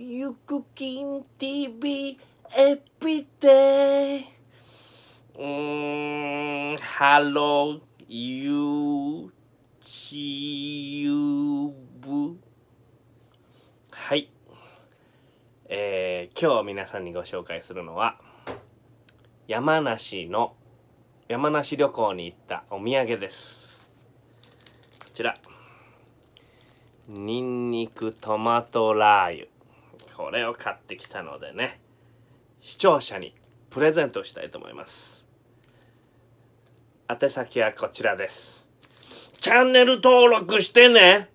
ゆくきん TV エピデイ。うーん、ハロー、ユーチューブ。はい。えー、今日皆さんにご紹介するのは、山梨の、山梨旅行に行ったお土産です。こちら。にんにくトマトラー油。これを買ってきたのでね視聴者にプレゼントしたいと思います宛先はこちらですチャンネル登録してね